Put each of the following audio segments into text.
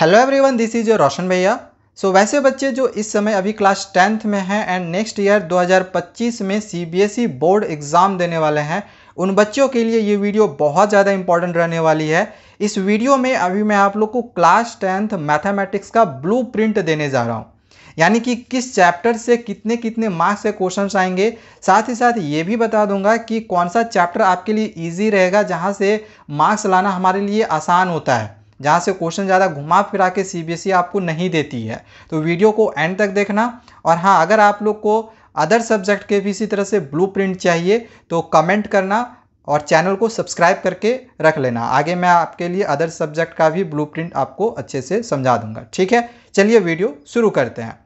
hello everyone this is your Roshan भैया so वैसे बच्चे जो इस समय अभी क्लास टेंथ में हैं एंड नेक्स्ट ईयर 2025 में सीबीएसई बोर्ड एग्ज़ाम देने वाले हैं उन बच्चों के लिए ये वीडियो बहुत ज़्यादा इंपॉर्टेंट रहने वाली है इस वीडियो में अभी मैं आप लोग को क्लास टेंथ मैथमेटिक्स का ब्लू प्रिंट देने जा रहा हूँ यानी कि किस चैप्टर से कितने कितने मार्क्स के क्वेश्चन आएंगे साथ ही साथ ये भी बता दूंगा कि कौन सा चैप्टर आपके लिए ईजी रहेगा जहाँ से मार्क्स लाना हमारे लिए आसान होता है जहाँ से क्वेश्चन ज़्यादा घुमा फिरा के सी e आपको नहीं देती है तो वीडियो को एंड तक देखना और हाँ अगर आप लोग को अदर सब्जेक्ट के भी इसी तरह से ब्लू चाहिए तो कमेंट करना और चैनल को सब्सक्राइब करके रख लेना आगे मैं आपके लिए अदर सब्जेक्ट का भी ब्लूप्रिंट आपको अच्छे से समझा दूंगा ठीक है चलिए वीडियो शुरू करते हैं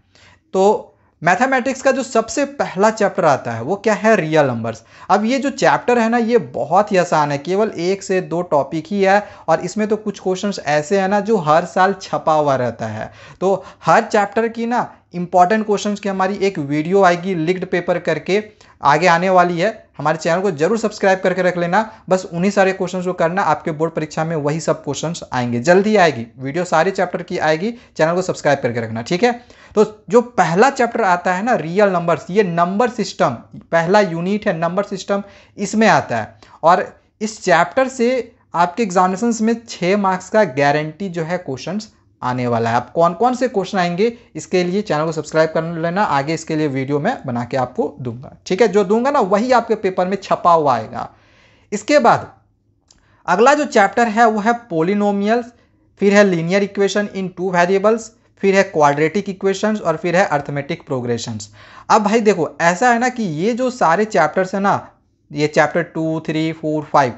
तो मैथमेटिक्स का जो सबसे पहला चैप्टर आता है वो क्या है रियल नंबर्स अब ये जो चैप्टर है ना ये बहुत ही आसान है केवल एक से दो टॉपिक ही है और इसमें तो कुछ क्वेश्चन ऐसे हैं ना जो हर साल छपा हुआ रहता है तो हर चैप्टर की ना इंपॉर्टेंट क्वेश्चंस की हमारी एक वीडियो आएगी लिग्ड पेपर करके आगे आने वाली है हमारे चैनल को जरूर सब्सक्राइब करके रख लेना बस उन्हीं सारे क्वेश्चन को करना आपके बोर्ड परीक्षा में वही सब क्वेश्चन आएंगे जल्दी आएगी वीडियो सारे चैप्टर की आएगी चैनल को सब्सक्राइब करके रखना ठीक है तो जो पहला चैप्टर आता है ना रियल नंबर्स ये नंबर सिस्टम पहला यूनिट है नंबर सिस्टम इसमें आता है और इस चैप्टर से आपके एग्जामिनेशन में छः मार्क्स का गारंटी जो है क्वेश्चन आने वाला है आप कौन कौन से क्वेश्चन आएंगे इसके लिए चैनल को सब्सक्राइब कर लेना आगे इसके लिए वीडियो मैं बना के आपको दूंगा ठीक है जो दूंगा ना वही आपके पेपर में छपा हुआ आएगा इसके बाद अगला जो चैप्टर है वो है पोलिनोमियल फिर है linear equation in two variables फिर है क्वाड्रेटिक इक्वेशंस और फिर है अर्थमेटिक प्रोग्रेशंस अब भाई देखो ऐसा है ना कि ये जो सारे चैप्टर्स हैं ना ये chapter two three four five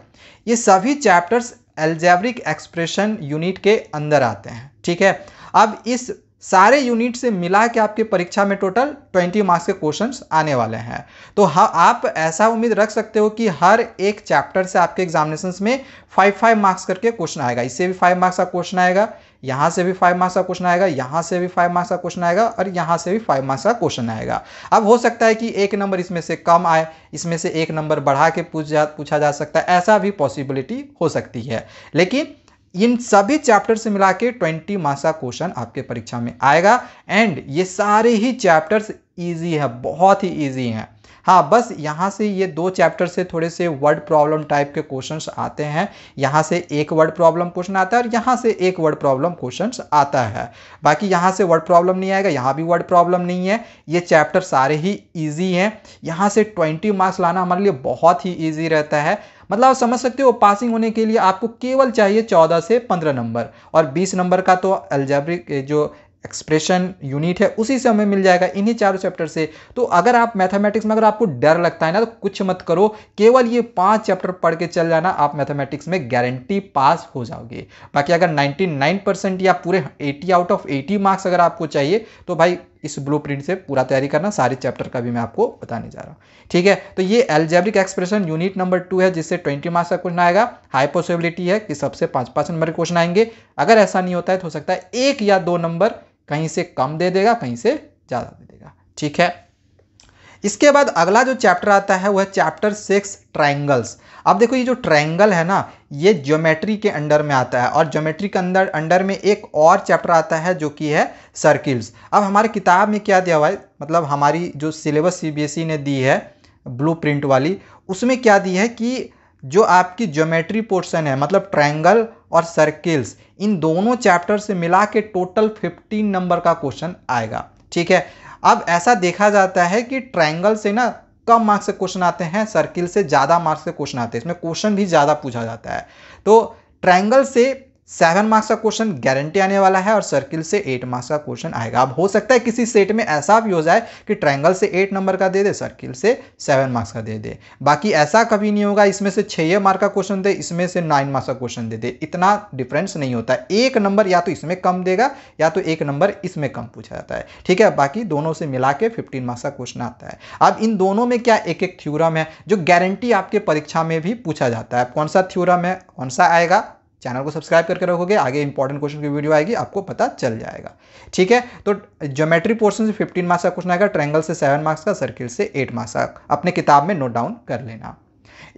ये सभी चैप्टर्स एल्जेब्रिक एक्सप्रेशन यूनिट के अंदर आते हैं ठीक है अब इस सारे यूनिट से मिला के आपके परीक्षा में टोटल 20 मार्क्स के क्वेश्चंस आने वाले हैं तो हाँ आप ऐसा उम्मीद रख सकते हो कि हर एक चैप्टर से आपके एग्जामिनेशन में फाइव फाइव मार्क्स करके क्वेश्चन आएगा इससे भी फाइव मार्क्स का क्वेश्चन आएगा यहाँ से भी फाइव मार्क्स का क्वेश्चन आएगा यहाँ से भी फाइव मार्क्स का क्वेश्चन आएगा और यहाँ से भी फाइव मार्क्स का क्वेश्चन आएगा अब हो सकता है कि एक नंबर इसमें से कम आए इसमें से एक नंबर बढ़ा के पूछ जा पूछा जा सकता है ऐसा भी पॉसिबिलिटी हो सकती है लेकिन इन सभी चैप्टर से मिला के ट्वेंटी मार्क्स का क्वेश्चन आपके परीक्षा में आएगा एंड ये सारे ही चैप्टर्स ईजी है बहुत ही ईजी हैं हाँ बस यहाँ से ये दो चैप्टर से थोड़े से वर्ड प्रॉब्लम टाइप के क्वेश्चन आते हैं यहाँ से एक वर्ड प्रॉब्लम क्वेश्चन आता है और यहाँ से एक वर्ड प्रॉब्लम क्वेश्चन आता है बाकी यहाँ से वर्ड प्रॉब्लम नहीं आएगा यहाँ भी वर्ड प्रॉब्लम नहीं है ये चैप्टर सारे ही ईजी हैं यहाँ से ट्वेंटी मार्क्स लाना हमारे लिए बहुत ही ईजी रहता है मतलब आप समझ सकते हो पासिंग होने के लिए आपको केवल चाहिए चौदह से पंद्रह नंबर और बीस नंबर का तो अल्जैब्रिक जो एक्सप्रेशन यूनिट है उसी से हमें मिल जाएगा इन्हीं चारों चैप्टर से तो अगर आप मैथमेटिक्स में अगर आपको डर लगता है ना तो कुछ मत करो केवल ये पांच चैप्टर पढ़ के चल जाना आप मैथमेटिक्स में गारंटी पास हो जाओगे बाकी अगर 99 परसेंट या पूरे 80 आउट ऑफ 80 मार्क्स अगर आपको चाहिए तो भाई इस ब्लू से पूरा तैयारी करना सारे चैप्टर का भी मैं आपको बताने जा रहा हूँ ठीक है तो ये algebraic expression unit number two है जिससे ट्वेंटी मार्क्स का क्वेश्चन आएगा हाई पॉसिबिलिटी है कि सबसे पाँच पाँच नंबर के क्वेश्चन आएंगे अगर ऐसा नहीं होता है तो हो सकता है एक या दो नंबर कहीं से कम दे देगा कहीं से ज़्यादा दे देगा ठीक है इसके बाद अगला जो चैप्टर आता है वह है चैप्टर सिक्स ट्राइंगल्स अब देखो ये जो ट्राइंगल है ना ये ज्योमेट्री के अंडर में आता है और ज्योमेट्री के अंदर अंडर में एक और चैप्टर आता है जो कि है सर्किल्स अब हमारे किताब में क्या दिया हुआ है मतलब हमारी जो सिलेबस सी e ने दी है ब्लू प्रिंट वाली उसमें क्या दी है कि जो आपकी ज्योमेट्री पोर्सन है मतलब ट्राइंगल और सर्किल्स इन दोनों चैप्टर से मिला के टोटल फिफ्टीन नंबर का क्वेश्चन आएगा ठीक है अब ऐसा देखा जाता है कि ट्रायंगल से ना कम मार्क्स से क्वेश्चन आते हैं सर्किल से ज़्यादा मार्क्स से क्वेश्चन आते हैं इसमें क्वेश्चन भी ज़्यादा पूछा जाता है तो ट्रायंगल से सेवन मार्क्स का क्वेश्चन गारंटी आने वाला है और सर्किल से एट मार्क्स का क्वेश्चन आएगा अब हो सकता है किसी सेट में ऐसा भी हो जाए कि ट्रायंगल से एट नंबर का दे दे सर्किल से सेवन मार्क्स का दे दे बाकी ऐसा कभी नहीं होगा इसमें से छह मार्क का क्वेश्चन दे इसमें से नाइन मार्क्स का क्वेश्चन दे दे इतना डिफरेंस नहीं होता एक नंबर या तो इसमें कम देगा या तो एक नंबर इसमें कम पूछा जाता है ठीक है बाकी दोनों से मिला के फिफ्टीन मार्क्स का क्वेश्चन आता है अब इन दोनों में क्या एक एक थ्योरम है जो गारंटी आपके परीक्षा में भी पूछा जाता है कौन सा थ्योरम है कौन सा आएगा चैनल को सब्सक्राइब करके रखोगे आगे इंपॉर्टेंट क्वेश्चन की वीडियो आएगी आपको पता चल जाएगा ठीक है तो ज्योमेट्री पोर्शन से फिफ्टीन मार्क्स का क्वेश्चन आएगा ट्रैंगल से सेवन मार्क्स का सर्किल से एट मार्क्स का अपने किताब में नोट डाउन कर लेना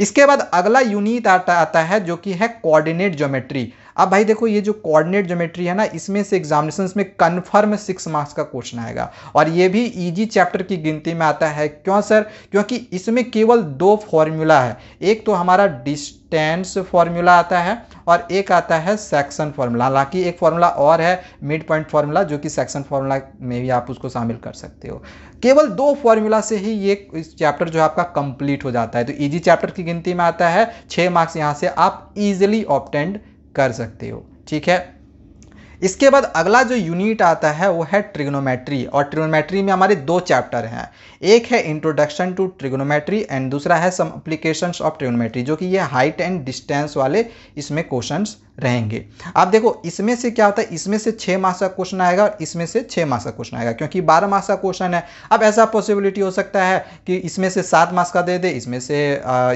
इसके बाद अगला यूनिट आता है जो कि है कोऑर्डिनेट ज्योमेट्री अब भाई देखो ये जो कोऑर्डिनेट ज्योमेट्री है ना इसमें से एग्जामिनेशन में कन्फर्म सिक्स मार्क्स का क्वेश्चन आएगा और ये भी ईजी चैप्टर की गिनती में आता है क्यों सर क्योंकि इसमें केवल दो फॉर्मूला है एक तो हमारा डिस्टेंस फॉर्मूला आता है और एक आता है सेक्शन फॉर्मूला हालांकि एक फॉर्मूला और है मिड पॉइंट फॉर्मूला जो कि सेक्शन फॉर्मूला में भी आप उसको शामिल कर सकते हो केवल दो फॉर्मूला से ही ये चैप्टर जो है आपका कंप्लीट हो जाता है तो इजी चैप्टर की गिनती में आता है छः मार्क्स यहाँ से आप इजिली ऑप्टेंड कर सकते हो ठीक है इसके बाद अगला जो यूनिट आता है वो है ट्रिग्नोमेट्री और ट्रिग्नोमेट्री में हमारे दो चैप्टर हैं एक है इंट्रोडक्शन टू ट्रिग्नोमेट्री एंड दूसरा है सम अप्लीकेशंस ऑफ ट्रिग्नोमेट्री जो कि ये हाइट एंड डिस्टेंस वाले इसमें क्वेश्चंस रहेंगे आप देखो इसमें से क्या होता है इसमें से छः मास का क्वेश्चन आएगा और इसमें से छः मास का क्वेश्चन आएगा क्योंकि बारह मास का क्वेश्चन है अब ऐसा पॉसिबिलिटी हो सकता है कि इसमें से सात मास का दे दे इसमें से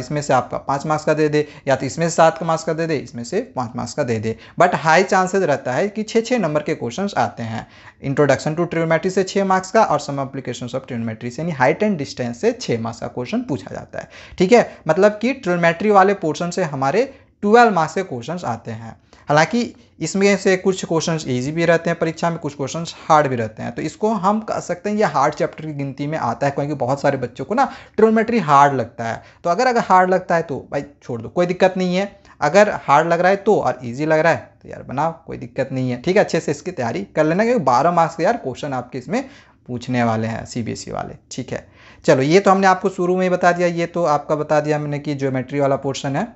इसमें से आपका पाँच मास का दे दे या तो इसमें से सात का मास का दे दे इसमें से पाँच मास का दे दे बट हाई चांसेस रहता है कि छः छः नंबर के क्वेश्चन आते हैं इंट्रोडक्शन टू ट्रिग्नोमेट्री से छः मार्क्स का और सम एप्लीकेशन ऑफ ट्रिग्नोमेट्री से यानी हाइट एंड डिस्टेंस से छः मार्क्स का क्वेश्चन पूछा जाता है ठीक है मतलब कि ट्रिग्नोमेट्री वाले पोर्शन से हमारे ट्वेल्व मार्क्स के क्वेश्चन आते हैं हालांकि इसमें से कुछ क्वेश्चन ईजी भी रहते हैं परीक्षा में कुछ क्वेश्चन हार्ड भी रहते हैं तो इसको हम कह सकते हैं ये हार्ड चैप्टर की गिनती में आता है क्योंकि बहुत सारे बच्चों को ना ट्रोमेट्री हार्ड लगता है तो अगर अगर हार्ड लगता है तो भाई छोड़ दो कोई दिक्कत नहीं है अगर हार्ड लग रहा है तो और ईजी लग रहा है तो यार बनाओ कोई दिक्कत नहीं है ठीक है अच्छे से इसकी तैयारी कर लेना क्योंकि बारह मार्क्स के यार क्वेश्चन आपके इसमें पूछने वाले हैं सीबीएसई e वाले ठीक है चलो ये तो हमने आपको शुरू में ही बता दिया ये तो आपका बता दिया मैंने कि ज्योमेट्री वाला पोर्शन है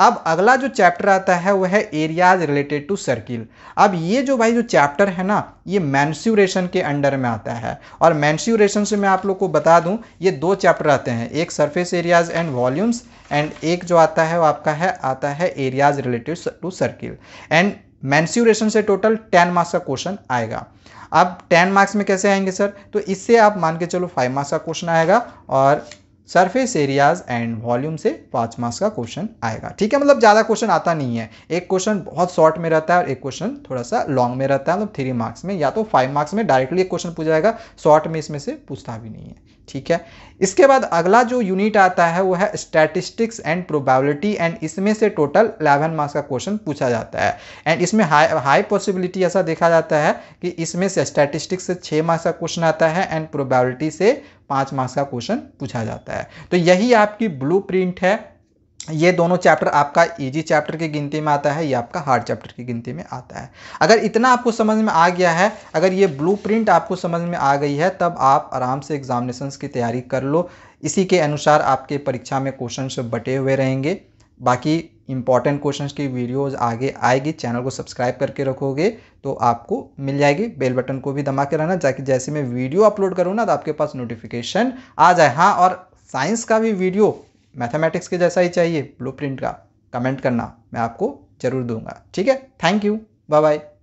अब अगला जो चैप्टर आता है वह है एरियाज रिलेटेड टू सर्किल अब ये जो भाई जो चैप्टर है ना ये मैंस्यूरेशन के अंडर में आता है और मैंस्यूरेशन से मैं आप लोग को बता दूं ये दो चैप्टर आते हैं एक surface areas and volumes and एक जो आता है वो आपका है आता है areas related to circle and mensuration से टोटल टेन मार्क्स का क्वेश्चन आएगा अब टेन मार्क्स में कैसे आएंगे सर तो इससे आप मान के चलो फाइव मार्क्स का क्वेश्चन आएगा और सरफेस एरियाज एंड वॉल्यूम से पाँच मार्क्स का क्वेश्चन आएगा ठीक है मतलब ज़्यादा क्वेश्चन आता नहीं है एक क्वेश्चन बहुत शॉर्ट में रहता है और एक क्वेश्चन थोड़ा सा लॉन्ग में रहता है मतलब थ्री मार्क्स में या तो फाइव मार्क्स में डायरेक्टली एक क्वेश्चन पूछा जाएगा शॉर्ट में इसमें से पूछता भी नहीं है ठीक है इसके बाद अगला जो यूनिट आता है वो है स्टैटिस्टिक्स एंड प्रोबेबिलिटी एंड इसमें से टोटल 11 मार्क्स का क्वेश्चन पूछा जाता है एंड इसमें हाई हाई पॉसिबिलिटी ऐसा देखा जाता है कि इसमें से स्टैटिस्टिक्स से छः मार्क्स का क्वेश्चन आता है एंड प्रोबेबिलिटी से पाँच मार्क्स का क्वेश्चन पूछा जाता है तो यही आपकी ब्लू है ये दोनों चैप्टर आपका इजी चैप्टर की गिनती में आता है या आपका हार्ड चैप्टर की गिनती में आता है अगर इतना आपको समझ में आ गया है अगर ये ब्लूप्रिंट आपको समझ में आ गई है तब आप आराम से एग्जामिनेशन की तैयारी कर लो इसी के अनुसार आपके परीक्षा में क्वेश्चन बटे हुए रहेंगे बाकी इंपॉर्टेंट क्वेश्चन की वीडियोज आगे आएगी चैनल को सब्सक्राइब करके रखोगे तो आपको मिल जाएगी बेल बटन को भी दबा के रहना ताकि जैसे मैं वीडियो अपलोड करूँ ना तो आपके पास नोटिफिकेशन आ जाए हाँ और साइंस का भी वीडियो मैथमेटिक्स के जैसा ही चाहिए ब्लूप्रिंट का कमेंट करना मैं आपको ज़रूर दूंगा ठीक है थैंक यू बाय बाय